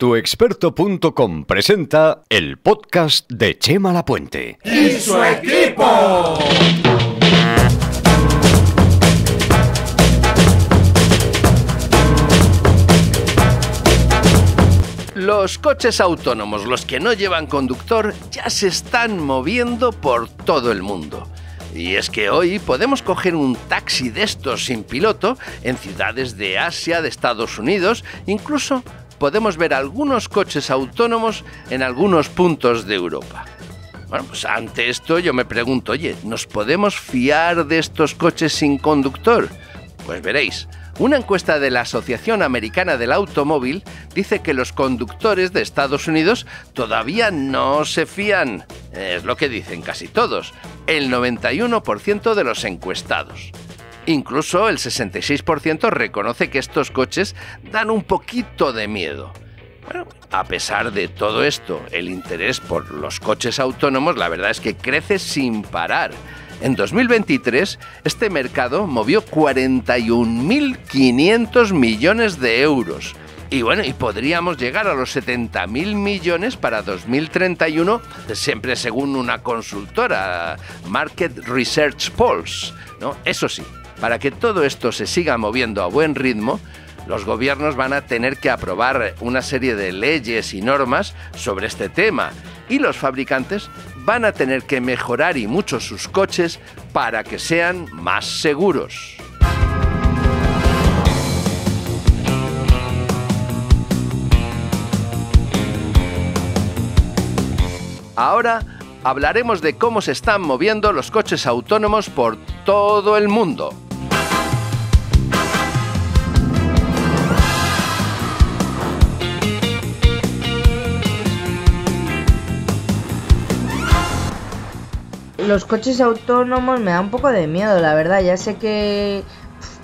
Tuexperto.com presenta el podcast de Chema Lapuente. ¡Y su equipo! Los coches autónomos, los que no llevan conductor, ya se están moviendo por todo el mundo. Y es que hoy podemos coger un taxi de estos sin piloto en ciudades de Asia, de Estados Unidos, incluso podemos ver algunos coches autónomos en algunos puntos de Europa. Bueno, pues ante esto yo me pregunto, oye, ¿nos podemos fiar de estos coches sin conductor? Pues veréis, una encuesta de la Asociación Americana del Automóvil dice que los conductores de Estados Unidos todavía no se fían. Es lo que dicen casi todos, el 91% de los encuestados. Incluso el 66% reconoce que estos coches dan un poquito de miedo. Bueno, a pesar de todo esto, el interés por los coches autónomos la verdad es que crece sin parar. En 2023, este mercado movió 41.500 millones de euros. Y bueno, y podríamos llegar a los 70.000 millones para 2031, siempre según una consultora, Market Research Pulse. ¿no? Eso sí, para que todo esto se siga moviendo a buen ritmo, los gobiernos van a tener que aprobar una serie de leyes y normas sobre este tema y los fabricantes van a tener que mejorar y mucho sus coches para que sean más seguros. Ahora hablaremos de cómo se están moviendo los coches autónomos por todo el mundo. los coches autónomos me da un poco de miedo, la verdad. Ya sé que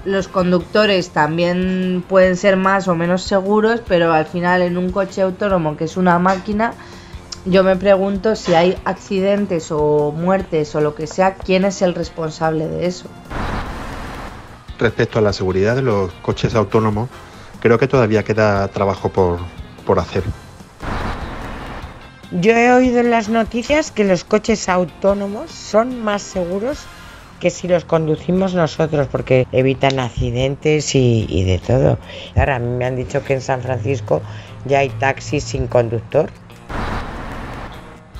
los conductores también pueden ser más o menos seguros, pero al final en un coche autónomo que es una máquina, yo me pregunto si hay accidentes o muertes o lo que sea, ¿quién es el responsable de eso? Respecto a la seguridad de los coches autónomos, creo que todavía queda trabajo por, por hacer yo he oído en las noticias que los coches autónomos son más seguros que si los conducimos nosotros, porque evitan accidentes y, de todo. Ahora, me han dicho que en San Francisco ya hay taxis sin conductor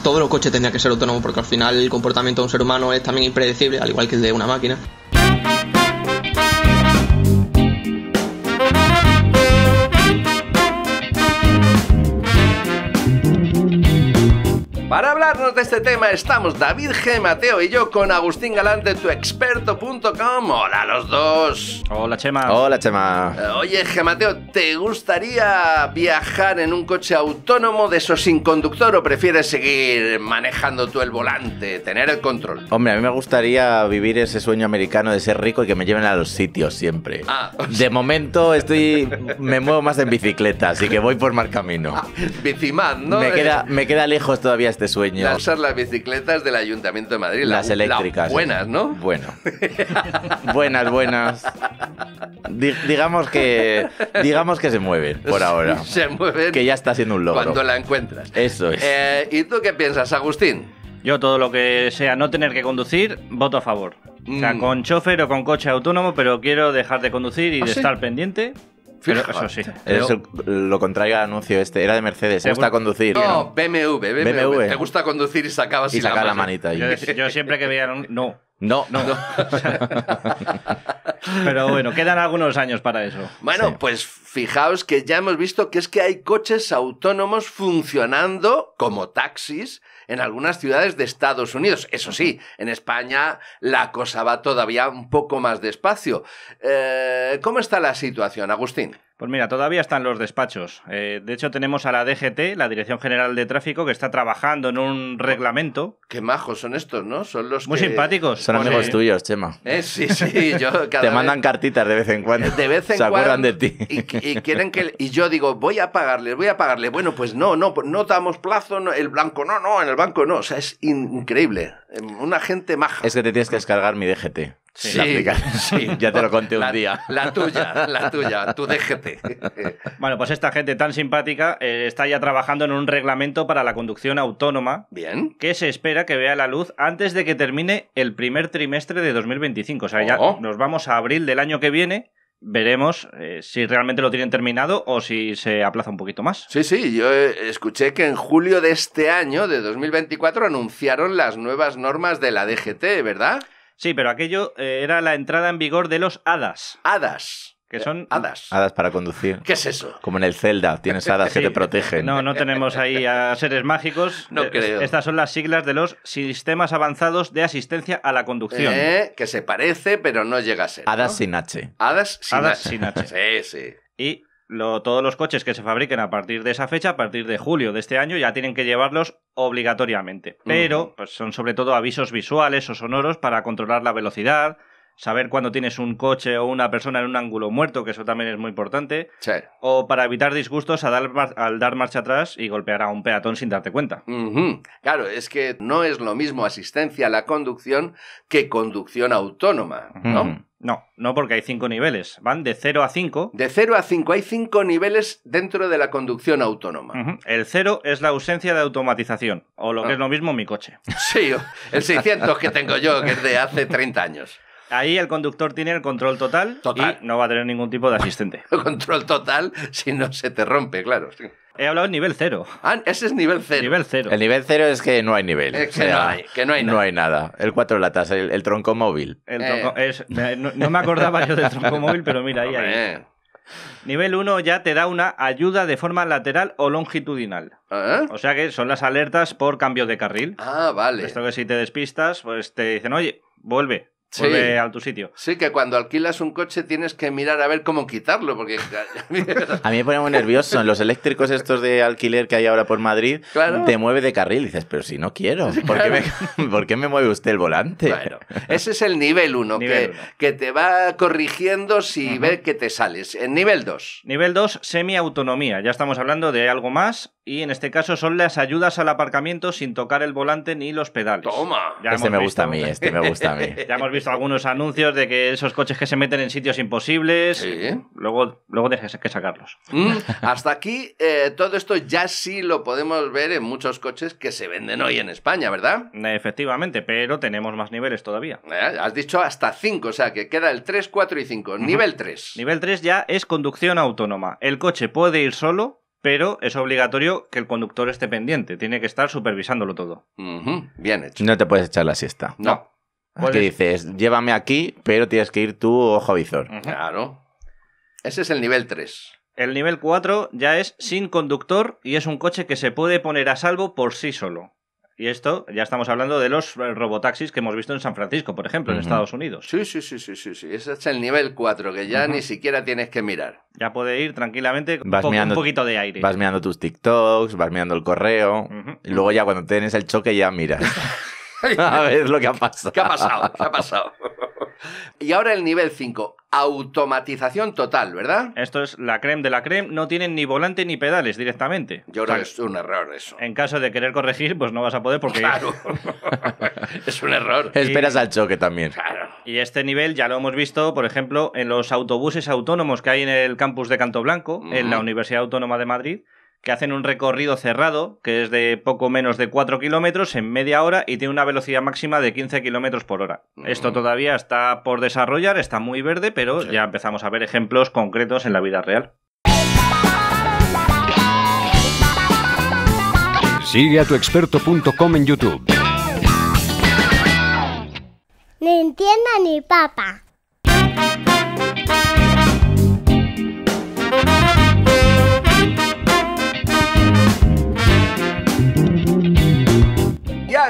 Todo el coche tendrían que ser autónomo porque al final el comportamiento de un ser humano es también impredecible, al igual que el de una máquina. Para hablarnos de este tema estamos David G. Mateo y yo con Agustín Galante, tu experto.com. Hola a los dos. Hola Chema. Hola Chema. Eh, oye G. Mateo, ¿te gustaría viajar en un coche autónomo de esos sin conductor o prefieres seguir manejando tú el volante, tener el control? Hombre, a mí me gustaría vivir ese sueño americano de ser rico y que me lleven a los sitios siempre. Ah, De momento estoy, me muevo más en bicicleta, así que voy por mal camino. Ah, bicimad, ¿no? Me queda, eh. me queda lejos todavía este este sueño. Las, las bicicletas del Ayuntamiento de Madrid. Las eléctricas. buenas, ¿no? Bueno. buenas, buenas. digamos que digamos que se mueven por ahora. Se mueven. Que ya está siendo un logro. Cuando la encuentras. Eso es. Eh, ¿Y tú qué piensas, Agustín? Yo todo lo que sea no tener que conducir, voto a favor. O sea, mm. con chofer o con coche autónomo, pero quiero dejar de conducir y ¿Ah, de estar pendiente eso sí. Es lo contrario al anuncio este. Era de Mercedes. Me ¿eh? gusta conducir? No, BMW, BMW. Me gusta conducir y sacabas Y sacaba la manita Yo, siempre que veía... No. No, no. Pero bueno, quedan algunos años para eso. Bueno, pues fijaos que ya hemos visto que es que hay coches autónomos funcionando como taxis en algunas ciudades de Estados Unidos. Eso sí, en España la cosa va todavía un poco más despacio. Eh, ¿Cómo está la situación, Agustín? Pues mira, todavía están los despachos. Eh, de hecho, tenemos a la DGT, la Dirección General de Tráfico, que está trabajando en un reglamento. Qué majos son estos, ¿no? Son los Muy simpáticos. Son amigos tuyos, Chema. Eh, sí, sí, Te mandan cartitas de vez en cuando. De vez en cuando. Se acuerdan de ti. Y, quieren que... Y yo digo, voy a pagarle, voy a pagarle. Bueno, pues no, no, pues no damos plazo, el blanco no, no, en el banco no. O sea, es increíble. Em, una gente maja. Es que te tienes que descargar mi DGT. Sí, ya te lo conté un día. La tuya, la tuya, tú DGT. Bueno, pues esta gente tan simpática eh, está ya trabajando en un reglamento para la conducción autónoma. Bien. Que se espera que vea la luz antes de que termine el primer trimestre de 2025. O sea, ya oh. nos vamos a abril del año que viene veremos eh, si realmente lo tienen terminado o si se aplaza un poquito más. Sí, sí, yo eh, escuché que en julio de este año, de 2024, anunciaron las nuevas normas de la DGT, ¿verdad? Sí, pero aquello eh, era la entrada en vigor de los hadas. Hadas. Que son eh, hadas. Hadas para conducir. ¿Qué es eso? Como en el Zelda, tienes hadas que te protegen. No, no tenemos ahí a seres mágicos. No eh, creo. Estas son las siglas de los sistemas avanzados de asistencia a la conducción. que se parece, pero no llega a ser. Hadas sin H. Hadas sin Hadas sin H. Sí, sí. Y todos los coches que se fabriquen a partir de esa fecha, a partir de julio de este año, ya tienen que llevarlos obligatoriamente. Pero pues, son sobre todo avisos visuales o sonoros para controlar la velocidad, saber cuándo tienes un coche o una persona en un ángulo muerto, que eso también es muy importante. O para evitar disgustos al dar marcha atrás y golpear a un peatón sin darte cuenta. Claro, es que no es lo mismo asistencia a la conducción que conducción autónoma, ¿no? Mm, no, no porque hay cinco niveles. Van de 0 a 5. De 0 a 5. Hay cinco niveles dentro de la conducción autónoma. El cero es la ausencia de automatización, o lo que ah. es lo mismo mi coche. Sí, el 600 que tengo yo, que es de hace 30 años. Ahí el conductor tiene el control total, y no va a tener ningún tipo de asistente. control total si no se te rompe, claro. He hablado en nivel cero. Ah, ese es nivel cero. Nivel El nivel cero es que no hay nivel. que, no, hay, no hay, nada. El cuatro latas, el, tronco móvil. Eh. no, me acordaba yo del tronco móvil, pero mira, ahí, hay. Nivel 1 ya te da una ayuda de forma lateral o longitudinal. ¿Eh? O sea que son las alertas por cambio de carril. Ah, vale. Esto que si te despistas, pues te dicen, oye, vuelve sí. a tu sitio. Sí, que cuando alquilas un coche tienes que mirar a ver cómo quitarlo, porque... a mí me pone muy nervioso. Los eléctricos estos de alquiler que hay ahora por Madrid, te mueve de carril y dices, pero si no quiero, ¿por, qué me, mueve usted el volante? Ese es el nivel uno, que, te va corrigiendo si ve que te sales. En nivel dos. Nivel 2, semiautonomía. Ya estamos hablando de algo más y en este caso son las ayudas al aparcamiento sin tocar el volante ni los pedales. Toma. este me gusta a mí, este me gusta a mí. Ya hemos visto algunos anuncios de que esos coches que se meten en sitios imposibles, luego, luego tienes que sacarlos. Mm, hasta aquí, eh, todo esto ya sí lo podemos ver en muchos coches que se venden hoy en España, ¿verdad? Efectivamente, pero tenemos más niveles todavía. Eh, has dicho hasta 5, o sea que queda el 3, 4 y 5. Nivel 3. Nivel 3 ya es conducción autónoma. El coche puede ir solo, pero es obligatorio que el conductor esté pendiente, tiene que estar supervisándolo todo. Bien hecho. No te puedes echar la siesta. No. Ah, pues que dices, llévame aquí, pero tienes que ir tú ojo visor. Claro. Ese es el nivel 3. El nivel 4 ya es sin conductor y es un coche que se puede poner a salvo por sí solo. Y esto ya estamos hablando de los eh, robotaxis que hemos visto en San Francisco, por ejemplo, en Estados Unidos. Sí, sí, sí, sí, sí, sí. Ese es el nivel 4, que ya ni siquiera tienes que mirar. Ya puede ir tranquilamente vas con un poquito de aire. Vas mirando tus TikToks, vas mirando el correo. y luego ya cuando tienes el choque ya miras. a ver lo que ha pasado. ¿Qué ha pasado? ¿Qué ha pasado? y ahora el nivel 5, automatización total, ¿verdad? Esto es la creme de la creme, no tienen ni volante ni pedales directamente. Yo creo que es un error eso. En caso de querer corregir, pues no vas a poder porque... Claro, es un error. Esperas al choque también. Y este nivel ya lo hemos visto, por ejemplo, en los autobuses autónomos que hay en el campus de Canto Blanco, en la Universidad Autónoma de Madrid, que hacen un recorrido cerrado, que es de poco menos de 4 kilómetros en media hora y tiene una velocidad máxima de 15 kilómetros por hora. Mm. Esto todavía está por desarrollar, está muy verde, pero ya empezamos a ver ejemplos concretos en la vida real. Sigue a tuexperto.com en YouTube. Ni entienda ni papa.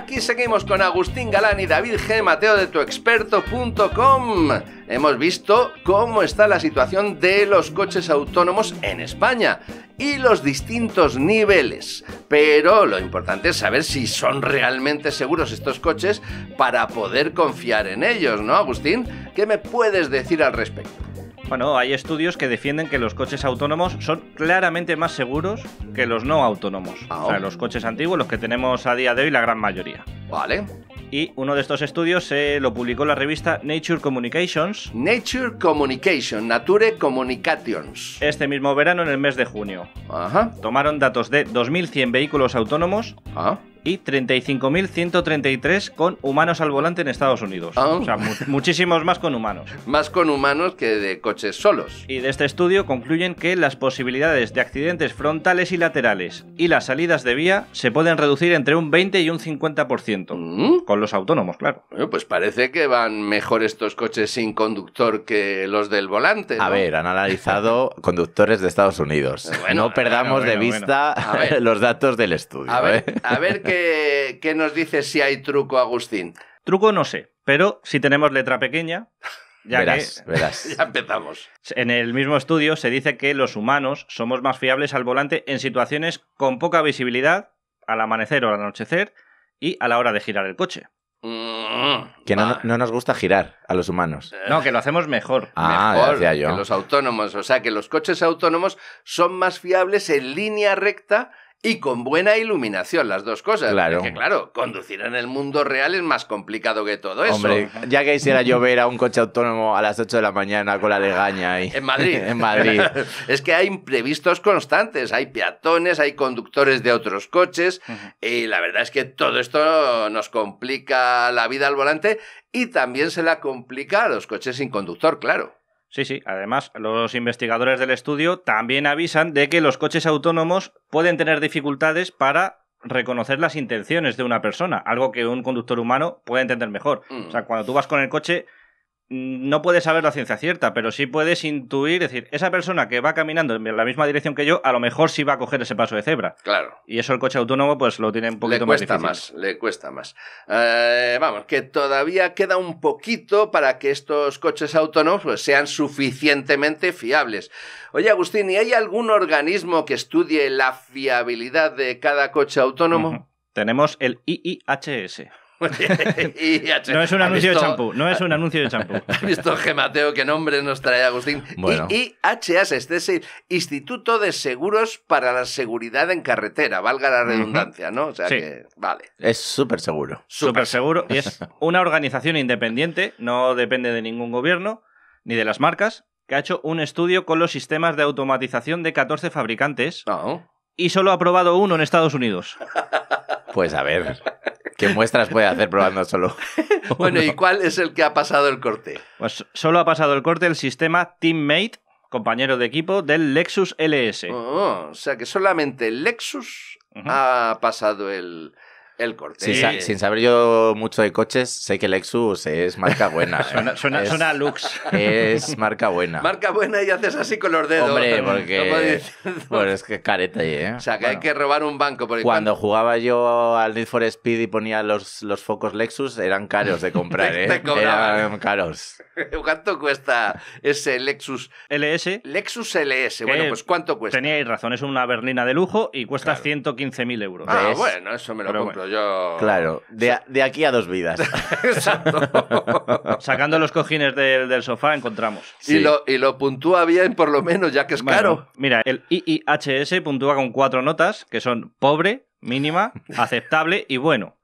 Aquí seguimos con Agustín Galán y David G. Mateo de tuexperto.com. Hemos visto cómo está la situación de los coches autónomos en España y los distintos niveles. Pero lo importante es saber si son realmente seguros estos coches para poder confiar en ellos, ¿no, Agustín? ¿Qué me puedes decir al respecto? Bueno, hay estudios que defienden que los coches autónomos son claramente más seguros que los no autónomos. Ah, o sea, los coches antiguos, los que tenemos a día de hoy, la gran mayoría. Vale. Y uno de estos estudios se lo publicó la revista Nature Communications. Nature Communications, Nature Communications. Este mismo verano, en el mes de junio. Ajá. Tomaron datos de 2.100 vehículos autónomos. Ajá ah y 35.133 con humanos al volante en Estados Unidos. Ah. O sea, muchísimos más con humanos. Más con humanos que de coches solos. Y de este estudio concluyen que las posibilidades de accidentes frontales y laterales y las salidas de vía se pueden reducir entre un 20 y un 50%. Mm. Con los autónomos, claro. pues parece que van mejor estos coches sin conductor que los del volante. A ver, han analizado conductores de Estados Unidos. no perdamos de vista los datos del estudio. A ver, ¿eh? a ver qué ¿Qué nos dices si hay truco, Agustín? Truco no sé, pero si tenemos letra pequeña, ya verás, verás. ya empezamos. En el mismo estudio se dice que los humanos somos más fiables al volante en situaciones con poca visibilidad, al amanecer o al anochecer, y a la hora de girar el coche. Mm, que no, nos gusta girar a los humanos. Eh. No, que lo hacemos mejor. Ah, yo. los autónomos. O sea, que los coches autónomos son más fiables en línea recta y con buena iluminación, las dos cosas. Claro. Porque, claro, conducir en el mundo real es más complicado que todo eso. Hombre, ya que hiciera llover a un coche autónomo a las 8 de la mañana con la legaña ahí. En Madrid. en Madrid. es que hay imprevistos constantes. Hay peatones, hay conductores de otros coches. Y la verdad es que todo esto nos complica la vida al volante y también se la complica a los coches sin conductor, claro. Sí, sí. Además, los investigadores del estudio también avisan de que los coches autónomos pueden tener dificultades para reconocer las intenciones de una persona, algo que un conductor humano puede entender mejor. O sea, mm. cuando tú vas con el coche, no puedes saber la ciencia cierta, pero sí puedes intuir, decir, esa persona que va caminando en la misma dirección que yo, a lo mejor sí va a coger ese paso de cebra. Claro. Y eso el coche autónomo pues lo tiene un poquito más difícil. Más, le cuesta más, eh, vamos, que todavía queda un poquito para que estos coches autónomos pues, sean suficientemente fiables. Oye, Agustín, ¿y hay algún organismo que estudie la fiabilidad de cada coche autónomo? Tenemos el IIHS. no es un anuncio de champú, no es un anuncio de champú. ¿Has visto, qué nombre nos trae Agustín? Y IHAS, este es decir, Instituto de Seguros para la Seguridad en Carretera, valga la redundancia, ¿no? O sea que, vale. Es súper seguro. Súper seguro. Y es una organización independiente, no depende de ningún gobierno ni de las marcas, que ha hecho un estudio con los sistemas de automatización de 14 fabricantes. Oh. Y solo ha aprobado uno en Estados Unidos. Pues a ver. ¿Qué muestras puede hacer probando solo? bueno, ¿y cuál es el que ha pasado el corte? Pues solo ha pasado el corte el sistema Teammate, compañero de equipo del Lexus LS. Oh, o sea que solamente el Lexus ha pasado el, el corte. Sin, saber yo mucho de coches, sé que Lexus es marca buena. ¿eh? suena, Lux. Es marca buena. Marca buena y haces así con los dedos. Hombre, porque. pues es que careta ¿eh? O sea, que hay que robar un banco. cuando, jugaba yo al Need for Speed y ponía los, los focos Lexus, eran caros de comprar, ¿eh? eran caros. ¿Cuánto cuesta ese Lexus? LS. Lexus LS. Bueno, pues ¿cuánto cuesta? Teníais razón, es una berlina de lujo y cuesta 115.000 euros. Ah, bueno, eso me lo compro Claro, de, aquí a dos vidas. Sacando los cojines del, sofá encontramos. Y, lo, puntúa bien, por lo menos, ya que es caro. Mira, el IIHS puntúa con cuatro notas, que son pobre, mínima, aceptable y bueno.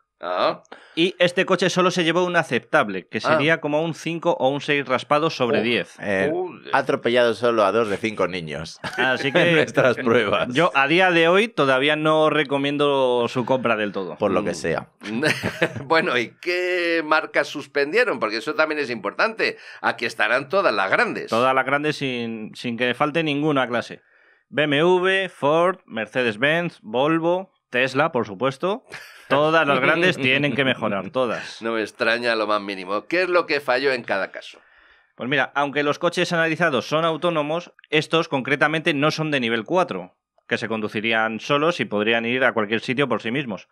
Y este coche solo se llevó un aceptable, que ah. sería como un 5 o un 6 raspado sobre 10. Eh, eh, atropellado solo a dos de cinco niños. Así que. pruebas. Yo a día de hoy todavía no recomiendo su compra del todo. Por lo que mm. sea. bueno, ¿y qué marcas suspendieron? Porque eso también es importante. Aquí estarán todas las grandes. Todas las grandes sin, sin que falte ninguna clase. BMW, Ford, Mercedes-Benz, Volvo, Tesla, por supuesto. Todas las grandes tienen que mejorar, todas. No me extraña lo más mínimo. ¿Qué es lo que falló en cada caso? Pues mira, aunque los coches analizados son autónomos, estos concretamente no son de nivel 4, que se conducirían solos y podrían ir a cualquier sitio por sí mismos,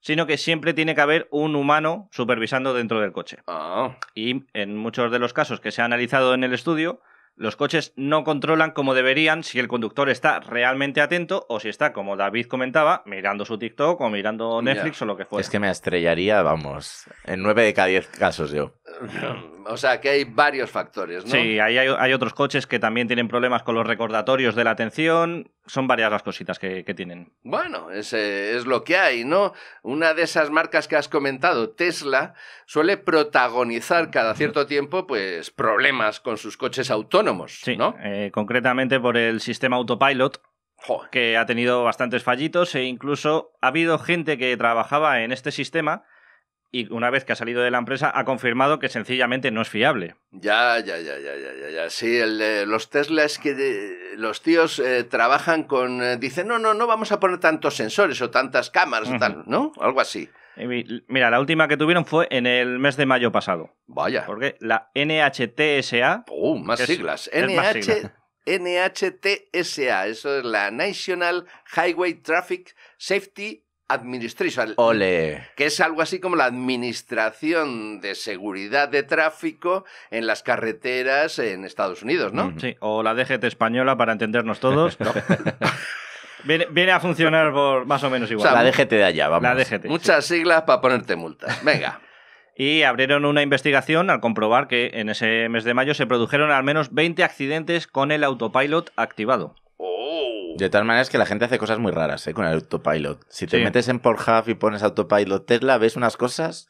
sino que siempre tiene que haber un humano supervisando dentro del coche. Ah. Y en muchos de los casos que se ha analizado en el estudio, los coches no controlan como deberían si el conductor está realmente atento o si está, como David comentaba, mirando su TikTok o mirando Netflix o lo que fuera. Es que me estrellaría, vamos, en 9 de cada 10 casos yo. o sea, que hay varios factores, ¿no? Sí, hay, otros coches que también tienen problemas con los recordatorios de la atención. Son varias las cositas que, tienen. Bueno, es, lo que hay, ¿no? Una de esas marcas que has comentado, Tesla, suele protagonizar cada cierto tiempo pues problemas con sus coches autónomos, sí, ¿no? Eh, concretamente por el sistema autopilot, que ha tenido bastantes fallitos e incluso ha habido gente que trabajaba en este sistema y una vez que ha salido de la empresa ha confirmado que sencillamente no es fiable. Ya, ya, ya, ya, ya, ya. Sí, los Tesla es que los tíos eh, trabajan con... Eh, dicen, no, no, no vamos a poner tantos sensores o tantas cámaras o tal, ¿no? Algo así. Mira, la última que tuvieron fue en el mes de mayo pasado. Vaya. Porque la NHTSA... Uh, más siglas. NHTSA, eso es la National Highway Traffic Safety Administration. Que es algo así como la administración de seguridad de tráfico en las carreteras en Estados Unidos, ¿no? Sí, o la DGT española para entendernos todos. Viene, a funcionar más o menos igual. O sea, la DGT de allá, vamos. Muchas siglas para ponerte multas. Venga. y abrieron una investigación al comprobar que en ese mes de mayo se produjeron al menos 20 accidentes con el autopilot activado. De de todas maneras que la gente hace cosas muy raras ¿eh? con el autopilot. Si te metes en Pornhub y pones autopilot Tesla, ves unas cosas...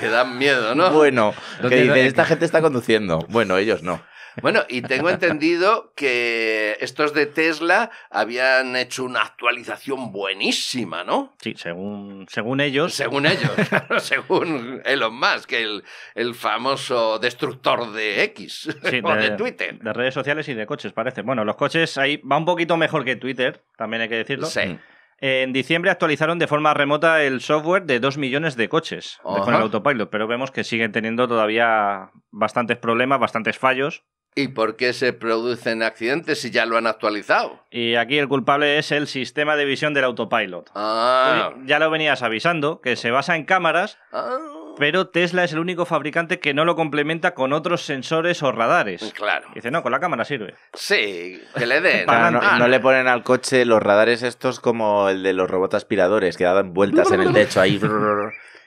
que dan miedo, ¿no? bueno, que esta gente está conduciendo. Bueno, ellos no. Bueno, y tengo entendido que estos de Tesla habían hecho una actualización buenísima, ¿no? Sí, según, según ellos. Según ellos, según Elon Musk, el, el famoso destructor de X de, Twitter. De redes sociales y de coches, parece. Bueno, los coches ahí va un poquito mejor que Twitter, también hay que decirlo. Sí. Mm. En diciembre actualizaron de forma remota el software de 2 millones de coches con el autopilot, pero vemos que siguen teniendo todavía bastantes problemas, bastantes fallos. ¿Y por qué se producen accidentes si ya lo han actualizado? Y aquí el culpable es el sistema de visión del autopilot. Ah. ya lo venías avisando, que se basa en cámaras, ah. pero Tesla es el único fabricante que no lo complementa con otros sensores o radares. Claro. dice, no, con la cámara sirve. Sí, que le den. no, no, le ponen al coche los radares estos como el de los robots aspiradores, que dan vueltas en el techo ahí.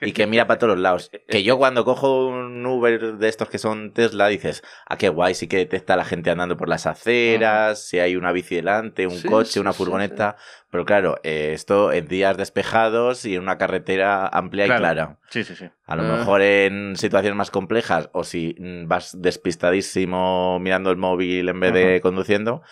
y que mira para todos los lados. Que yo cuando cojo un Uber de estos que son Tesla, dices, ah, qué guay, sí que detecta a la gente andando por las aceras, si hay una bici delante, un coche, una furgoneta. Pero claro, eh, esto en días despejados y en una carretera amplia y clara. Sí, sí, sí. A lo ah. mejor en situaciones más complejas o si mm, vas despistadísimo mirando el móvil en vez de conduciendo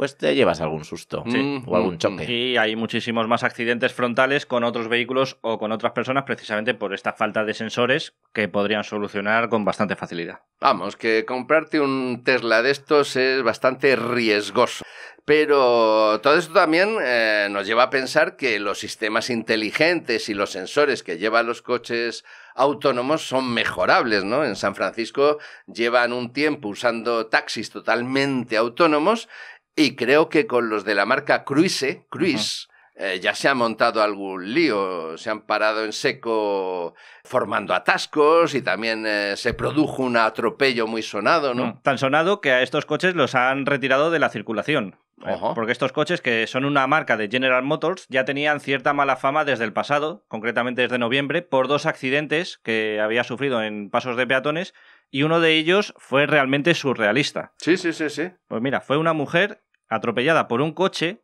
pues te llevas algún susto o algún mm, choque. Mm. Y hay muchísimos más accidentes frontales con otros vehículos o con otras personas precisamente por esta falta de sensores que podrían solucionar con bastante facilidad. Vamos, que comprarte un Tesla de estos es bastante riesgoso. Pero todo esto también eh, nos lleva a pensar que los sistemas inteligentes y los sensores que llevan los coches autónomos son mejorables, ¿no? En San Francisco llevan un tiempo usando taxis totalmente autónomos y creo que con los de la marca Cruise, Cruise, eh, ya se ha montado algún lío, se han parado en seco formando atascos y también eh, se produjo un atropello muy sonado, ¿no? Mm, tan sonado que a estos coches los han retirado de la circulación. Eh, porque estos coches, que son una marca de General Motors, ya tenían cierta mala fama desde el pasado, concretamente desde noviembre, por dos accidentes que había sufrido en pasos de peatones, y uno de ellos fue realmente surrealista. Sí, sí, sí, sí. Pues mira, fue una mujer atropellada por un coche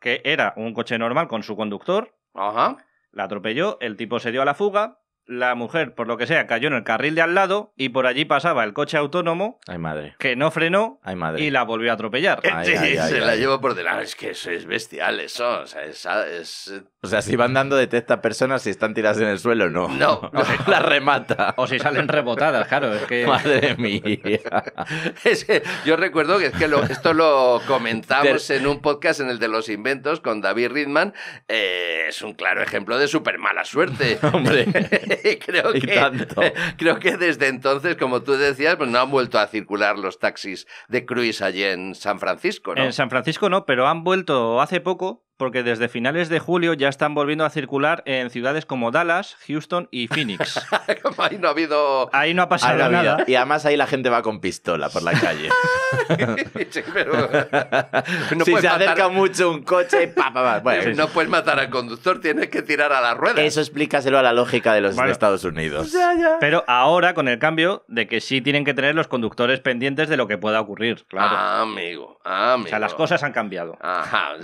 que era un coche normal con su conductor. La atropelló, el tipo se dio a la fuga, la mujer, por lo que sea, cayó en el carril de al lado y por allí pasaba el coche autónomo. madre. Que no frenó. madre. Y la volvió a atropellar. Eh, se la llevó por delante. Ah, es que eso es bestial, eso. O sea, ah, eh. si van dando detecta personas si están tiradas en el suelo, no. No. no. la remata. O si salen rebotadas, claro. Madre mía. yo recuerdo que, es que esto lo comentamos en un podcast en el de los inventos con David Ridman. Eh, es un claro ejemplo de súper mala suerte. Hombre. creo, que, creo que desde entonces, como tú decías, pues no han vuelto a circular los taxis de Cruise allí en San Francisco, En San Francisco no, pero han vuelto hace poco porque desde finales de julio ya están volviendo a circular en ciudades como Dallas, Houston y Phoenix. ahí no ha habido. Ahí no ha pasado nada. Y además ahí la gente va con pistola por la calle. si se acerca mucho un coche, no puedes matar al conductor, tienes que tirar a la rueda. Eso explícaselo a la lógica de los Estados Unidos. Pero ahora con el cambio de que sí tienen que tener los conductores pendientes de lo que pueda ocurrir, claro. Ah, amigo, ah, O sea, las cosas han cambiado.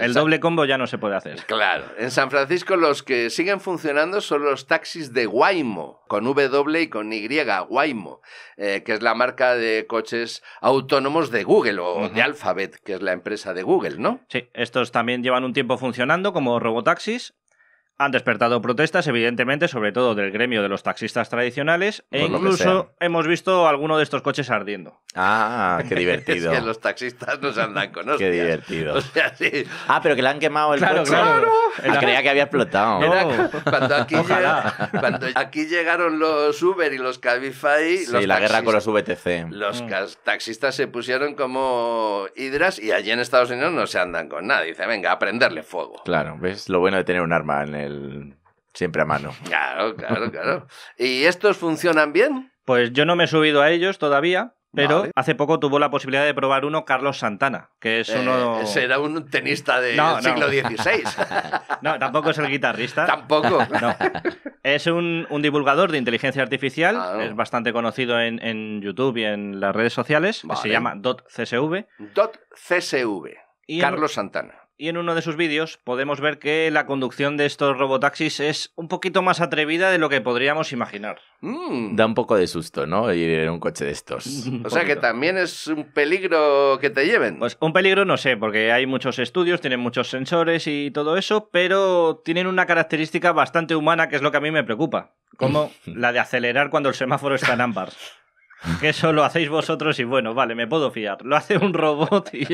el doble combo ya no se puede hacer. Claro. En San Francisco los que siguen funcionando son los taxis de Waymo, con W y con Y, Waymo, eh, que es la marca de coches autónomos de Google o de Alphabet, que es la empresa de Google, ¿no? Sí, estos también llevan un tiempo funcionando como robotaxis han despertado protestas, evidentemente, sobre todo del gremio de los taxistas tradicionales, e incluso hemos visto alguno de estos coches ardiendo. Ah, qué divertido. que los taxistas nos andan con hostias. Qué divertido. Ah, pero que le han quemado el claro, coche. Claro, claro. Ah, creía que había explotado. cuando, aquí llegaron los Uber y los Cabify... Sí, la guerra con los VTC. Los mm. taxistas se pusieron como hidras y allí en Estados Unidos no se andan con nadie. Dice, venga, a prenderle fuego. Claro, ves lo bueno de tener un arma en el siempre a mano. Claro, claro, claro. ¿Y estos funcionan bien? Pues yo no me he subido a ellos todavía, pero hace poco tuvo la posibilidad de probar uno Carlos Santana, que es eh, uno... Será un tenista del siglo XVI. no, tampoco es el guitarrista. Tampoco. No. Es un, divulgador de inteligencia artificial, es bastante conocido en, YouTube y en las redes sociales, se llama .csv. .csv. Carlos Santana y en uno de sus vídeos podemos ver que la conducción de estos robotaxis es un poquito más atrevida de lo que podríamos imaginar. Mm. Da un poco de susto, ¿no? Ir en un coche de estos. o sea que también es un peligro que te lleven. Pues un peligro no sé, porque hay muchos estudios, tienen muchos sensores y todo eso, pero tienen una característica bastante humana que es lo que a mí me preocupa, como la de acelerar cuando el semáforo está en ámbar que eso lo hacéis vosotros y bueno, vale, me puedo fiar. Lo hace un robot y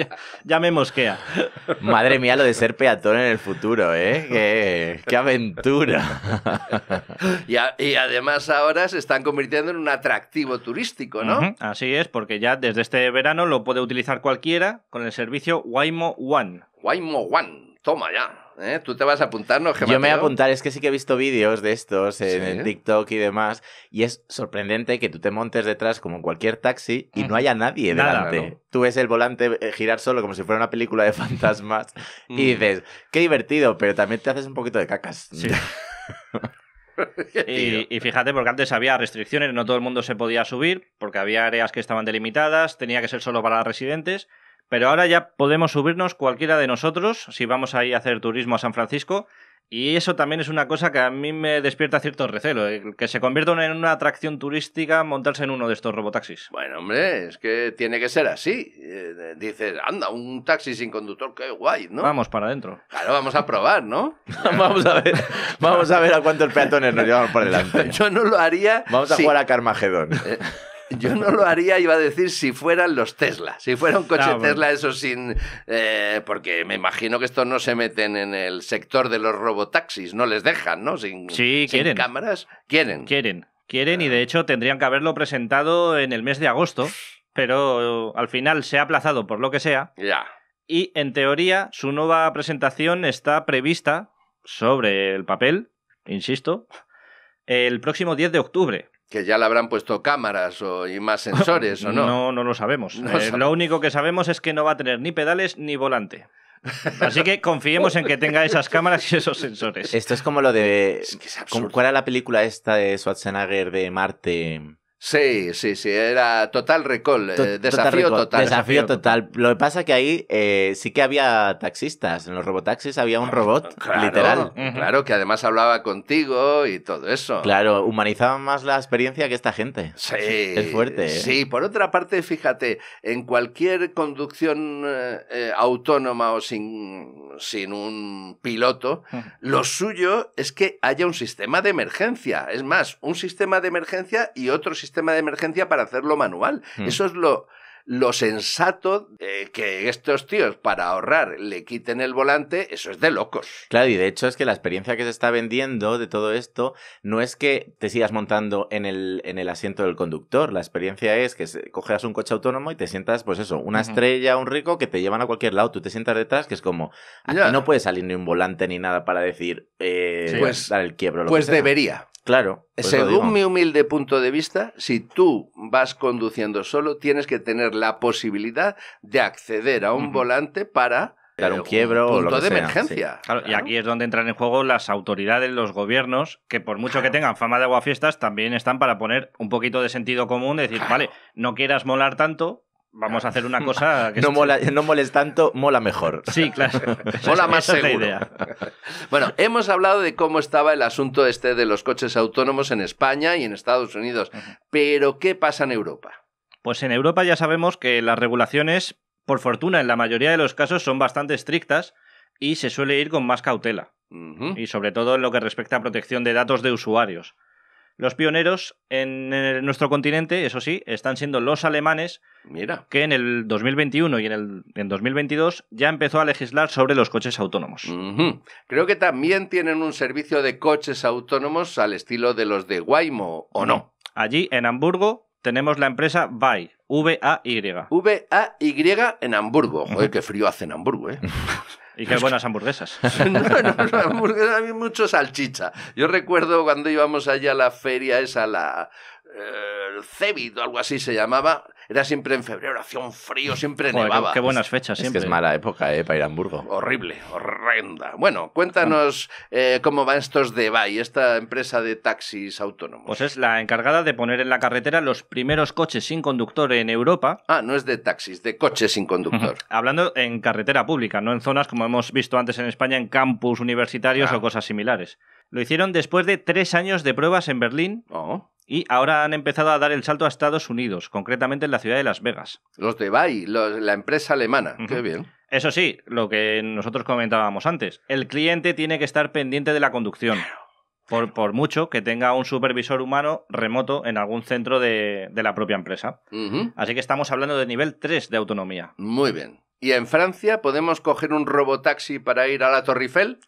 ya, me mosquea. Madre mía, lo de ser peatón en el futuro, ¿eh? ¡Qué, aventura! Y, además ahora se están convirtiendo en un atractivo turístico, ¿no? Así es, porque ya desde este verano lo puede utilizar cualquiera con el servicio Waymo One. Waymo One, toma ya. ¿Eh? ¿Tú te vas a apuntar, no, Yo me voy a apuntar, es que sí que he visto vídeos de estos en TikTok y demás, y es sorprendente que tú te montes detrás como cualquier taxi y no haya nadie delante. Tú ves el volante eh, girar solo como si fuera una película de fantasmas y mm. dices, qué divertido, pero también te haces un poquito de cacas. Y, y, fíjate, porque antes había restricciones, no todo el mundo se podía subir, porque había áreas que estaban delimitadas, tenía que ser solo para residentes, pero ahora ya podemos subirnos cualquiera de nosotros si vamos a ir a hacer turismo a San Francisco. Y eso también es una cosa que a mí me despierta cierto recelo, que se convierta en una atracción turística montarse en uno de estos robotaxis. Bueno, hombre, es que tiene que ser así. Eh, dices, anda, un taxi sin conductor, qué guay, ¿no? Vamos para adentro. Claro, vamos a probar, ¿no? vamos a ver, vamos a ver a cuántos peatones nos llevamos por delante. Yo no lo haría. Vamos a jugar a Carmagedón. Eh, yo no lo haría, iba a decir, si fueran los Tesla. Si fuera un coche ah, Tesla, eso sin. Eh, porque me imagino que estos no se meten en el sector de los robotaxis, no les dejan, ¿no? Sin, cámaras. Quieren. Quieren. Quieren y de ah. hecho tendrían que haberlo presentado en el mes de agosto, pero al final se ha aplazado por lo que sea. Ya. Y en teoría su nueva presentación está prevista sobre el papel, insisto, el próximo 10 de octubre que ya le habrán puesto cámaras o, y más sensores, ¿o no? No, no lo sabemos. Eh, lo único que sabemos es que no va a tener ni pedales ni volante. Así que confiemos en que tenga esas cámaras y esos sensores. Esto es como lo de... ¿Cuál era la película esta de Schwarzenegger de Marte? Sí, sí, sí, era total recall, eh, desafío total. Desafío total. Lo que pasa es que ahí eh, sí que había taxistas, en los robotaxis había un ah, robot, literal. Claro, que además hablaba contigo y todo eso. Claro, humanizaban más la experiencia que esta gente. Sí. Es fuerte. ¿eh? Sí, por otra parte, fíjate, en cualquier conducción eh, autónoma o sin, sin un piloto, mm. lo suyo es que haya un sistema de emergencia. Es más, un sistema de emergencia y otro sistema de emergencia para hacerlo manual. Mm. Eso es lo, lo sensato que estos tíos para ahorrar le quiten el volante, eso es de locos. Claro, y de hecho es que la experiencia que se está vendiendo de todo esto no es que te sigas montando en el, en el asiento del conductor, la experiencia es que coges un coche autónomo y te sientas, pues eso, una estrella, un rico que te llevan a cualquier lado, tú te sientas detrás, que es como, aquí no puede salir ni un volante ni nada para decir, eh, pues, dar el quiebro. pues debería. Claro. Pues Según mi humilde punto de vista, si tú vas conduciendo solo, tienes que tener la posibilidad de acceder a un volante para dar un eh, quiebro o lo que de sea. emergencia. Y aquí es donde entran en juego las autoridades, los gobiernos, que por mucho que tengan fama de aguafiestas, también están para poner un poquito de sentido común, decir, vale, no quieras molar tanto, Vamos a hacer una cosa que no, mola, no moles tanto, mola mejor. Sí, claro. mola más Esa bueno, hemos hablado de cómo estaba el asunto este de los coches autónomos en España y en Estados Unidos, pero ¿qué pasa en Europa? Pues en Europa ya sabemos que las regulaciones, por fortuna en la mayoría de los casos, son bastante estrictas y se suele ir con más cautela. Y sobre todo en lo que respecta a protección de datos de usuarios. Los pioneros en, nuestro continente, eso sí, están siendo los alemanes, Mira. que en el 2021 y en el 2022 ya empezó a legislar sobre los coches autónomos. Creo que también tienen un servicio de coches autónomos al estilo de los de Waymo, ¿o no? Allí en Hamburgo tenemos la empresa VAI, V-A-Y. V-A-Y en Hamburgo. Joder, qué frío hace en Hamburgo, ¿eh? Y qué buenas hamburguesas. Bueno, hamburguesas, mucho salchicha. Yo recuerdo cuando íbamos allá a la feria esa, la, eh, el Cebit o algo así se llamaba, era siempre en febrero, hacía un frío, siempre nevaba. Qué, buenas fechas siempre. Es que es mala época, ¿eh? Para Hamburgo. Horrible, horrenda. Bueno, cuéntanos eh, cómo van estos de Bay, esta empresa de taxis autónomos. Pues es la encargada de poner en la carretera los primeros coches sin conductor en Europa. Ah, no es de taxis, de coches sin conductor. Hablando en carretera pública, no en zonas como hemos visto antes en España, en campus universitarios o cosas similares. Lo hicieron después de tres años de pruebas en Berlín. Oh y ahora han empezado a dar el salto a Estados Unidos, concretamente en la ciudad de Las Vegas. Los de Bay, la empresa alemana. Qué bien. Eso sí, lo que nosotros comentábamos antes, el cliente tiene que estar pendiente de la conducción. Por, por mucho que tenga un supervisor humano remoto en algún centro de, la propia empresa. Así que estamos hablando de nivel 3 de autonomía. Muy bien. ¿Y en Francia podemos coger un robotaxi para ir a la Torre Eiffel?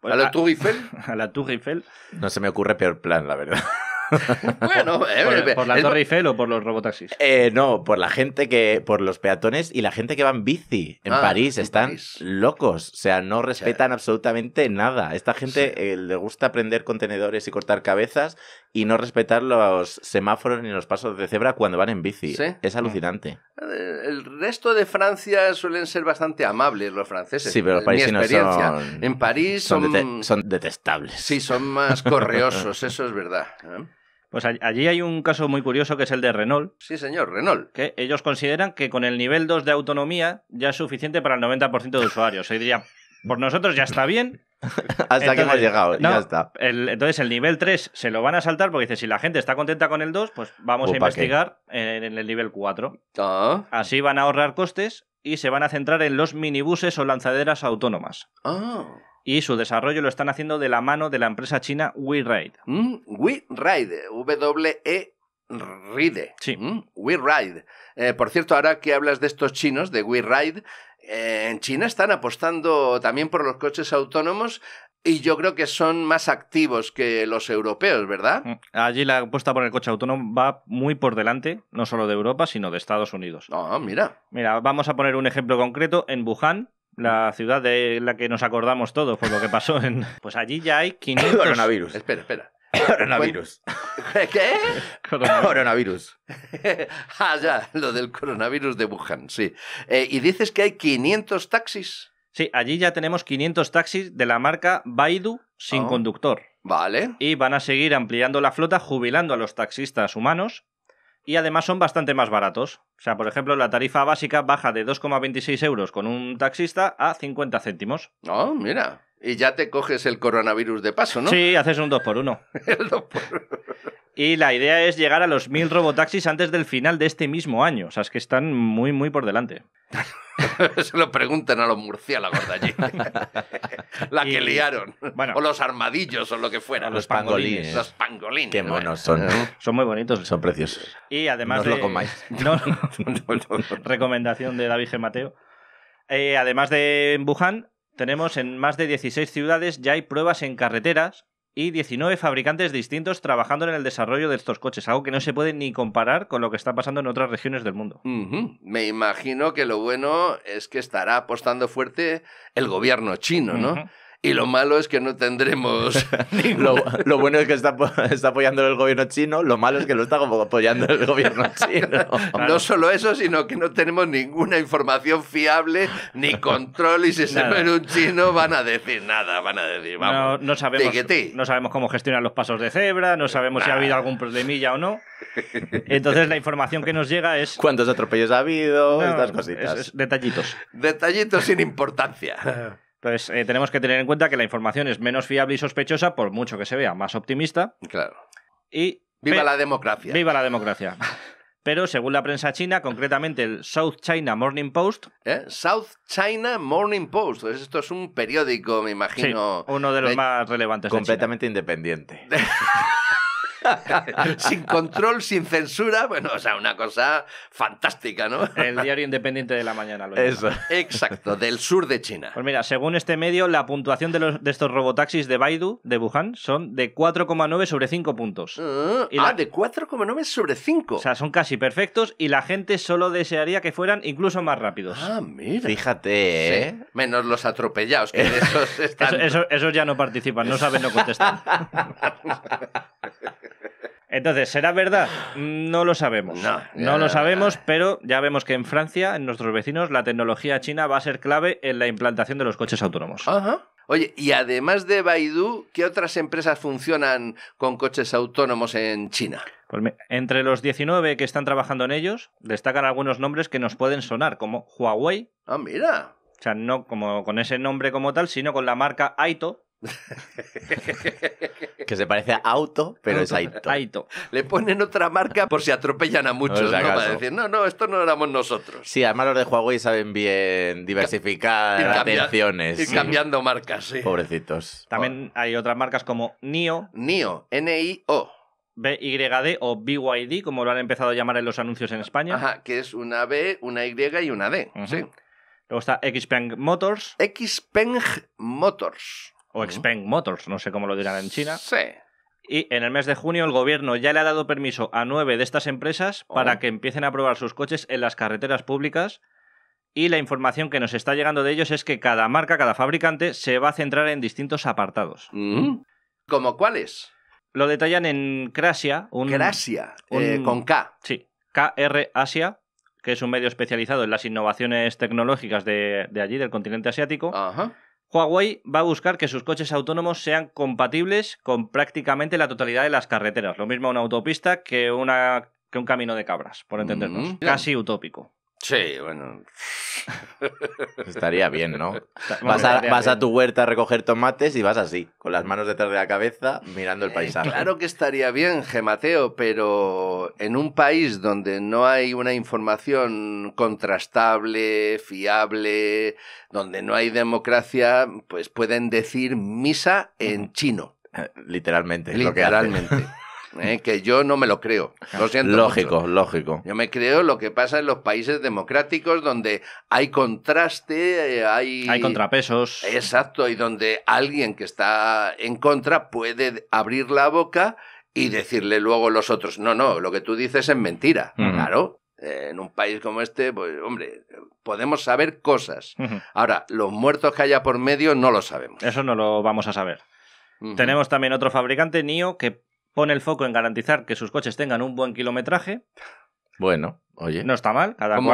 Pues ¿A la Tour Eiffel? a la Tour Eiffel. No se me ocurre peor plan, la verdad. bueno, por, eh, la Torre Eiffel o por los robotaxis. Eh, no, por la gente que, por los peatones y la gente que va en bici en ah, París, están locos, o sea, no respetan absolutamente nada. Esta gente eh, le gusta prender contenedores y cortar cabezas y no respetar los semáforos ni los pasos de cebra cuando van en bici. Es alucinante. Eh, el resto de Francia suelen ser bastante amables los franceses. Sí, pero los parisinos En París son... Son, detestables. Sí, son más correosos, eso es verdad. ¿eh? Pues allí hay un caso muy curioso que es el de Renault. Sí, señor, Renault. Que ellos consideran que con el nivel 2 de autonomía ya es suficiente para el 90% de usuarios. Se diría, por nosotros ya está bien, Hasta que hemos llegado, ya está. entonces el nivel 3 se lo van a saltar porque dice, si la gente está contenta con el 2, pues vamos a investigar en, el nivel 4. Ah. Así van a ahorrar costes y se van a centrar en los minibuses o lanzaderas autónomas. Ah. Y su desarrollo lo están haciendo de la mano de la empresa china WeRide. Mm, WeRide, W-E Ride. Sí. Mm, We Ride. Eh, por cierto, ahora que hablas de estos chinos, de We Ride, eh, en China están apostando también por los coches autónomos. Y yo creo que son más activos que los europeos, ¿verdad? Mm, allí la apuesta por el coche autónomo va muy por delante, no solo de Europa, sino de Estados Unidos. Ah, mira. Mira, vamos a poner un ejemplo concreto. En Wuhan, la mm. ciudad de la que nos acordamos todos por lo que pasó en... Pues allí ya hay 500... coronavirus. Espera, espera. Coronavirus. ¿Qué? Coronavirus. ah, ya, lo del coronavirus de Wuhan, sí. Eh, y dices que hay 500 taxis. Sí, allí ya tenemos 500 taxis de la marca Baidu sin oh. conductor. Vale. Y van a seguir ampliando la flota, jubilando a los taxistas humanos. Y además son bastante más baratos. O sea, por ejemplo, la tarifa básica baja de 2,26 euros con un taxista a 50 céntimos. Oh, mira. Y ya te coges el coronavirus de paso, ¿no? Sí, haces un 2 x 1 Y la idea es llegar a los 1000 robotaxis antes del final de este mismo año. O sea, es que están muy, muy por delante. Se lo preguntan a los murciélagos de allí. la que liaron. Bueno, o los armadillos o lo que fuera. Los pangolines. Los pangolines. Qué monos son. Son muy bonitos. Son preciosos. Y además. No lo comáis. ¿No? Recomendación de David G. Mateo. Eh, además de Wuhan, tenemos en más de 16 ciudades ya hay pruebas en carreteras y 19 fabricantes distintos trabajando en el desarrollo de estos coches, algo que no se puede ni comparar con lo que está pasando en otras regiones del mundo. Me imagino que lo bueno es que estará apostando fuerte el gobierno chino, ¿no? y lo malo es que no tendremos. lo, bueno es que está, apoyándolo apoyando el gobierno chino, lo malo es que lo está apoyando el gobierno chino. No solo eso, sino que no tenemos ninguna información fiable ni control y si se ven un chino van a decir nada, van a decir, vamos. No, sabemos, no sabemos cómo gestionar los pasos de cebra, no sabemos si ha habido algún problemilla o no. Entonces la información que nos llega es... ¿Cuántos atropellos ha habido? estas cositas. detallitos. Detallitos sin importancia. Entonces, eh, tenemos que tener en cuenta que la información es menos fiable y sospechosa, por mucho que se vea más optimista. Claro. Y. ¡Viva la democracia! ¡Viva la democracia! Pero según la prensa china, concretamente el South China Morning Post. ¿Eh? South China Morning Post. Pues esto es un periódico, me imagino. Sí, uno de los más relevantes. Completamente independiente. sin control, sin censura, bueno, o sea, una cosa fantástica, ¿no? El diario independiente de la mañana. Lo Eso. Exacto, del sur de China. Pues mira, según este medio, la puntuación de, los, de estos robotaxis de Baidu, de Wuhan, son de 4,9 sobre 5 puntos. ah, ah de 4,9 sobre 5. O sea, son casi perfectos y la gente solo desearía que fueran incluso más rápidos. Ah, mira. Fíjate, ¿eh? Menos los atropellados, esos ya no participan, no saben, no contestan. Entonces, ¿será verdad? No lo sabemos. No, lo sabemos, pero ya vemos que en Francia, en nuestros vecinos, la tecnología china va a ser clave en la implantación de los coches autónomos. Ajá. Oye, y además de Baidu, ¿qué otras empresas funcionan con coches autónomos en China? Pues entre los 19 que están trabajando en ellos, destacan algunos nombres que nos pueden sonar, como Huawei. Ah, mira. O sea, no como con ese nombre como tal, sino con la marca Aito, que se parece a auto, pero es Aito. Le ponen otra marca por si atropellan a muchos, ¿no? Para decir, no, no, esto no éramos nosotros. Sí, además los de Huawei saben bien diversificar y atenciones. cambiando marcas, sí. Pobrecitos. También hay otras marcas como NIO. NIO, N-I-O. BYD o d como lo han empezado a llamar en los anuncios en España. Ajá, que es una B, una Y y una D, sí. Luego está Xpeng Motors. Xpeng Motors o Xpeng Motors, no sé cómo lo dirán en China. Sí. Y en el mes de junio el gobierno ya le ha dado permiso a nueve de estas empresas para oh. que empiecen a probar sus coches en las carreteras públicas. Y la información que nos está llegando de ellos es que cada marca, cada fabricante se va a centrar en distintos apartados. ¿Como cuáles? Lo detallan en Crasia. Un, Crasia, eh, con K. Sí, KR Asia, que es un medio especializado en las innovaciones tecnológicas de, allí, del continente asiático. Ajá. Huawei va a buscar que sus coches autónomos sean compatibles con prácticamente la totalidad de las carreteras. Lo mismo una autopista que, una, que un camino de cabras, por entendernos. Mm. Casi utópico. Sí, bueno. Pues estaría bien, ¿no? Vas a, tu huerta a recoger tomates y vas así, con las manos detrás de la cabeza, mirando el eh, paisaje. claro que estaría bien, Gemateo, pero en un país donde no hay una información contrastable, fiable, donde no hay democracia, pues pueden decir misa en chino. Eh, literalmente. Literalmente. lo ¿eh? que yo no me lo creo. lógico, lógico. Yo me creo lo que pasa en los países democráticos donde hay contraste, eh, hay... Hay contrapesos. Exacto, y donde alguien que está en contra puede abrir la boca y decirle luego los otros, no, no, lo que tú dices es mentira. Claro, eh, en un país como este, pues hombre, podemos saber cosas. Ahora, los muertos que haya por medio no lo sabemos. Eso no lo vamos a saber. Tenemos también otro fabricante, NIO, que pone el foco en garantizar que sus coches tengan un buen kilometraje. Bueno, oye. No está mal. Cada como,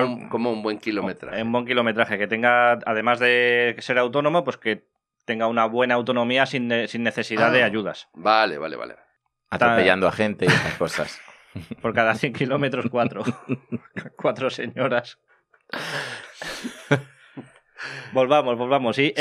un, buen kilometraje. Un buen kilometraje. Que tenga, además de ser autónomo, pues que tenga una buena autonomía sin, necesidad de ah. ayudas. Vale, vale, vale. Atropellando a gente y esas cosas. Por cada 100 kilómetros, cuatro. cuatro señoras. volvamos, volvamos. Sí,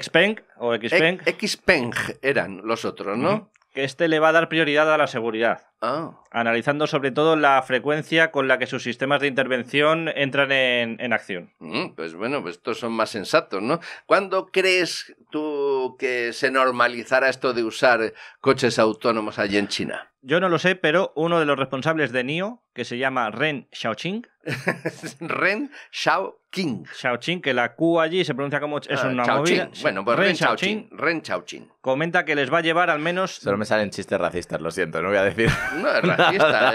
Xpeng o Xpeng. Xpeng eran los otros, ¿no? que este le va a dar prioridad a la seguridad, ah. analizando sobre todo la frecuencia con la que sus sistemas de intervención entran en, acción. Mm, pues bueno, pues estos son más sensatos, ¿no? ¿Cuándo crees tú que se normalizará esto de usar coches autónomos allí en China? Yo no lo sé, pero uno de los responsables de NIO, que se llama Ren Xiaoqing. Ren Xiaoqing. Xiaoqing, que la Q allí se pronuncia como es ah, una movida. Bueno, pues Ren, Ren Ren Xiaoqing. Comenta que les va a llevar al menos. Solo me salen chistes racistas, lo siento, no voy a decir. No es racista,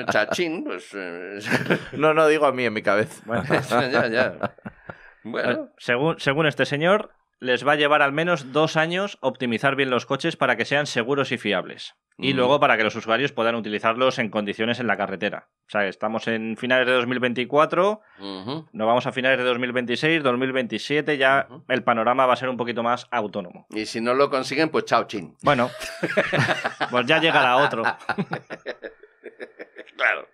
es eh, pues. Eh. no, no digo a mí en mi cabeza. Bueno. ya, ya. Bueno. Eh, según este señor, les va a llevar al menos dos años optimizar bien los coches para que sean seguros y fiables. Y mm. luego para que los usuarios puedan utilizarlos en condiciones en la carretera. O sea, estamos en finales de 2024, nos vamos a finales de 2026, 2027, ya el panorama va a ser un poquito más autónomo. Y si no lo consiguen, pues chao, chin. Bueno, pues ya llegará otro. claro.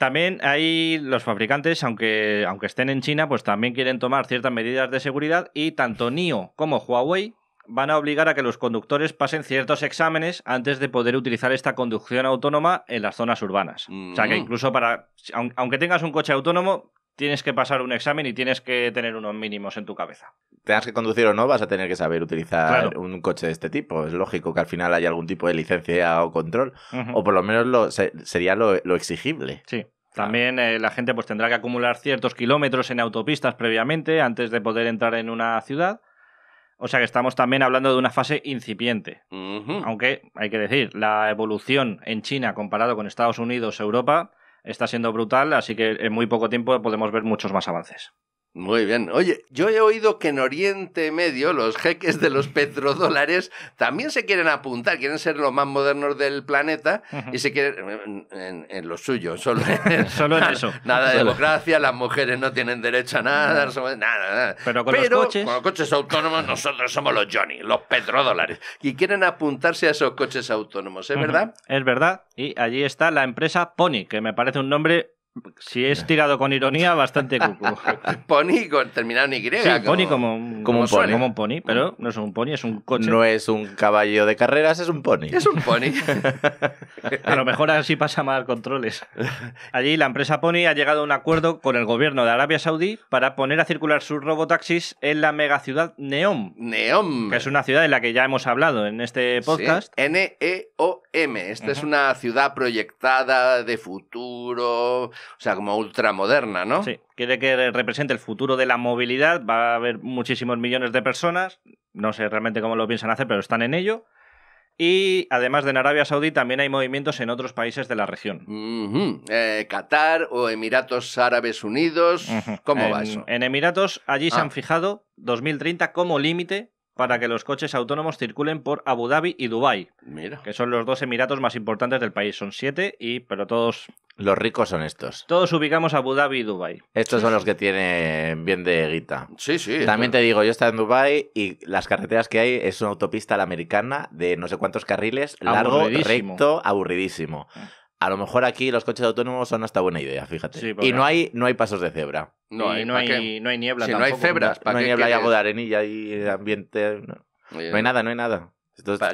También hay los fabricantes, aunque, aunque estén en China, pues también quieren tomar ciertas medidas de seguridad y tanto NIO como Huawei van a obligar a que los conductores pasen ciertos exámenes antes de poder utilizar esta conducción autónoma en las zonas urbanas. O sea que mm. incluso para, aunque tengas un coche autónomo, tienes que pasar un examen y tienes que tener unos mínimos en tu cabeza. Tengas que conducir o no, vas a tener que saber utilizar un coche de este tipo. Es lógico que al final haya algún tipo de licencia o control, o por lo menos lo, sería lo, exigible. Sí. También eh, la gente pues tendrá que acumular ciertos kilómetros en autopistas previamente antes de poder entrar en una ciudad. O sea que estamos también hablando de una fase incipiente. Aunque hay que decir, la evolución en China comparado con Estados Unidos, Europa, está siendo brutal, así que en muy poco tiempo podemos ver muchos más avances. Muy bien. Oye, yo he oído que en Oriente Medio los jeques de los petrodólares también se quieren apuntar, quieren ser los más modernos del planeta y se quieren. en, lo suyo, solo, solo en eso. Nada de democracia, las mujeres no tienen derecho a nada, nada, Pero, con, los coches... con los coches autónomos nosotros somos los Johnny, los petrodólares. Y quieren apuntarse a esos coches autónomos, ¿es verdad? Es verdad. Y allí está la empresa Pony, que me parece un nombre si es tirado con ironía, bastante pony con, terminado en Y. pony como un, pony. como un pony, pero no es un pony, es un coche. No es un caballo de carreras, es un pony. Es un pony. a lo mejor así pasa más controles. Allí la empresa Pony ha llegado a un acuerdo con el gobierno de Arabia Saudí para poner a circular sus robotaxis en la megaciudad Neom. Neom. Que es una ciudad de la que ya hemos hablado en este podcast. N-E-O M. Esta es una ciudad proyectada de futuro, o sea, como ultramoderna, ¿no? Sí, quiere que represente el futuro de la movilidad, va a haber muchísimos millones de personas, no sé realmente cómo lo piensan hacer, pero están en ello. Y además de en Arabia Saudí también hay movimientos en otros países de la región. Eh, Qatar o Emiratos Árabes Unidos, ¿cómo va eso? En Emiratos allí se ah. han fijado 2030 como límite para que los coches autónomos circulen por Abu Dhabi y Dubái, Mira. que son los dos emiratos más importantes del país. Son siete, y, pero todos... Los ricos son estos. Todos ubicamos Abu Dhabi y Dubái. Estos son los que tienen bien de guita. Sí, sí. También te digo, yo estaba en Dubái y las carreteras que hay es una autopista a la americana de no sé cuántos carriles, largo, recto, aburridísimo. Ah a lo mejor aquí los coches autónomos son hasta buena idea, fíjate. y no hay, no hay pasos de cebra. No, no hay, no niebla. Si no hay cebras, no, hay niebla, hay algo de arenilla y ambiente. no hay nada, no hay nada. Entonces,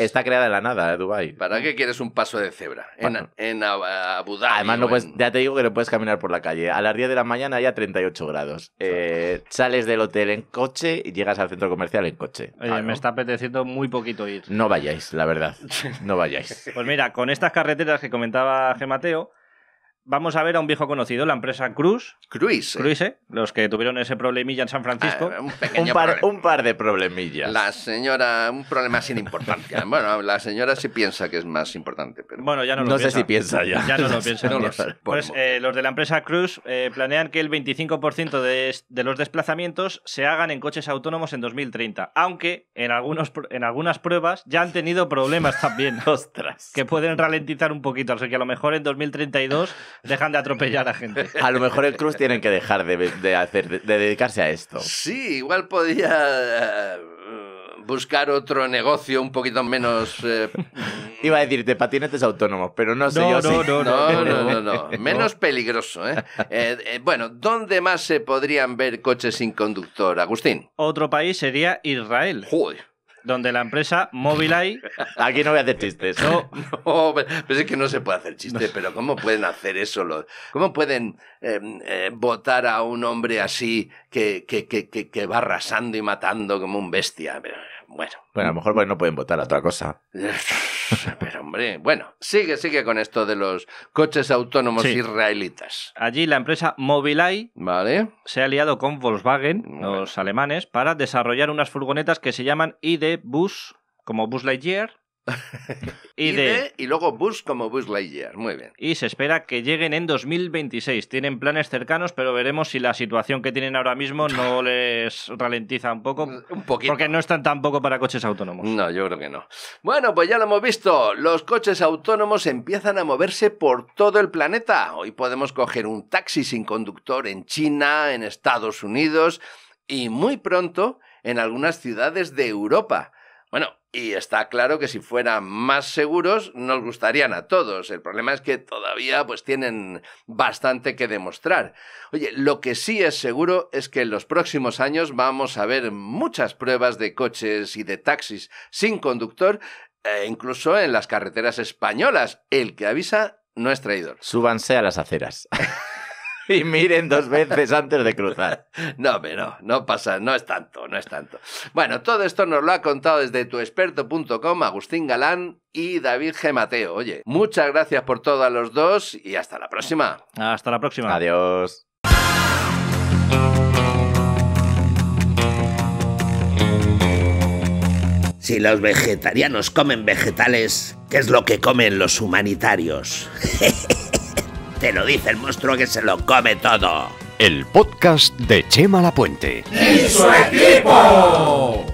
está, creada en la nada, Dubái Dubai. ¿Para qué quieres un paso de cebra? En, en, Abu Dhabi. Además, ya te digo que no puedes caminar por la calle. A las 10 de la mañana hay 38 grados. Eh, sales del hotel en coche y llegas al centro comercial en coche. me está apeteciendo muy poquito ir. No vayáis, la verdad. No vayáis. pues mira, con estas carreteras que comentaba Gemateo vamos a ver a un viejo conocido, la empresa Cruz. Cruise. Cruise, eh. Eh. los que tuvieron ese problemilla en San Francisco. Ah, un, par, un, par, de problemillas. La señora, un problema sin importancia. bueno, la señora sí piensa que es más importante, Bueno, ya no lo No sé si piensa ya. Ya no lo piensa. pues, pues eh, los de la empresa Cruz planean que el 25% de, los desplazamientos se hagan en coches autónomos en 2030, aunque en, algunos, en algunas pruebas ya han tenido problemas también. ¡Ostras! Que pueden ralentizar un poquito, así que a lo mejor en 2032 dejan de atropellar a gente. A lo mejor el Cruz tienen que dejar de, hacer, de, dedicarse a esto. Sí, igual podía eh, buscar otro negocio un poquito menos. Eh, Iba a decirte patinetes autónomos, pero no sé no, yo. No, no, no, no, no, Menos peligroso, ¿eh? ¿eh? Eh, Bueno, ¿dónde más se podrían ver coches sin conductor, Agustín? Otro país sería Israel. Joder donde la empresa Mobileye. Aquí no voy a hacer chistes. No, no es que no se puede hacer chistes, pero ¿cómo pueden hacer eso? Los, ¿Cómo pueden votar em, eh, a un hombre así que, que, que, que, va arrasando y matando como un bestia? Bueno. Bueno, a lo mejor pues, no pueden votar a otra cosa. Pero hombre, bueno, sigue, sigue con esto de los coches autónomos israelitas. Allí la empresa Mobileye se ha aliado con Volkswagen, los alemanes, para desarrollar unas furgonetas que se llaman ID Bus, como Bus Lightyear, y, y luego Bus como Bus Lightyear. Muy bien. Y se espera que lleguen en 2026. Tienen planes cercanos, pero veremos si la situación que tienen ahora mismo no les ralentiza un poco. Un poquito. Porque no están tampoco para coches autónomos. No, yo creo que no. Bueno, pues ya lo hemos visto. Los coches autónomos empiezan a moverse por todo el planeta. Hoy podemos coger un taxi sin conductor en China, en Estados Unidos y muy pronto en algunas ciudades de Europa. Bueno, y está claro que si fueran más seguros nos gustarían a todos. El problema es que todavía pues tienen bastante que demostrar. Oye, lo que sí es seguro es que en los próximos años vamos a ver muchas pruebas de coches y de taxis sin conductor, e incluso en las carreteras españolas. El que avisa no es traidor. Súbanse a las aceras. y miren dos veces antes de cruzar. No, pero no pasa, no es tanto, no es tanto. Bueno, todo esto nos lo ha contado desde tuexperto.com Agustín Galán y David G. Mateo. Oye, muchas gracias por todo a los dos y hasta la próxima. Hasta la próxima. Adiós. Si los vegetarianos comen vegetales, ¿qué es lo que comen los humanitarios? Te lo dice el monstruo que se lo come todo. El podcast de Chema Lapuente. ¡Y su equipo!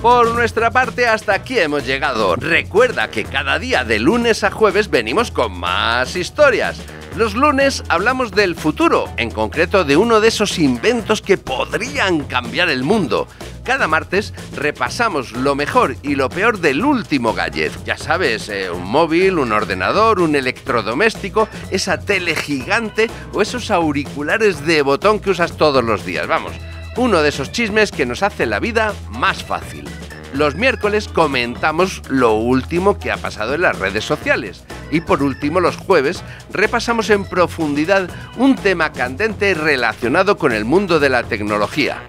Por nuestra parte, hasta aquí hemos llegado. Recuerda que cada día de lunes a jueves venimos con más historias. Los lunes hablamos del futuro, en concreto de uno de esos inventos que podrían cambiar el mundo cada martes repasamos lo mejor y lo peor del último gadget. Ya sabes, eh, un móvil, un ordenador, un electrodoméstico, esa tele gigante o esos auriculares de botón que usas todos los días. Vamos, uno de esos chismes que nos hace la vida más fácil. Los miércoles comentamos lo último que ha pasado en las redes sociales. Y por último, los jueves repasamos en profundidad un tema candente relacionado con el mundo de la tecnología.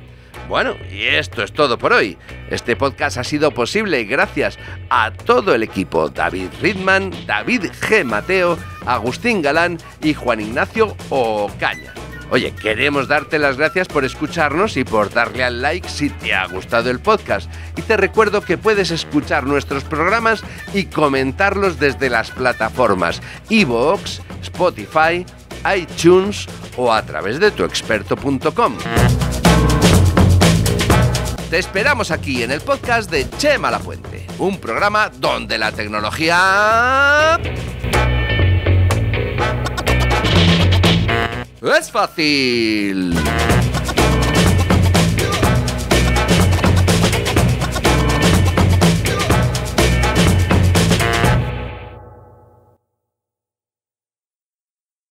Bueno, y esto es todo por hoy. Este podcast ha sido posible gracias a todo el equipo, David Ridman, David G. Mateo, Agustín Galán y Juan Ignacio Ocaña. Oye, queremos darte las gracias por escucharnos y por darle al like si te ha gustado el podcast. Y te recuerdo que puedes escuchar nuestros programas y comentarlos desde las plataformas iVoox, Spotify, iTunes o a través de tuexperto.com. Te esperamos aquí en el podcast de Chema La Puente, un programa donde la tecnología... ¡Es fácil!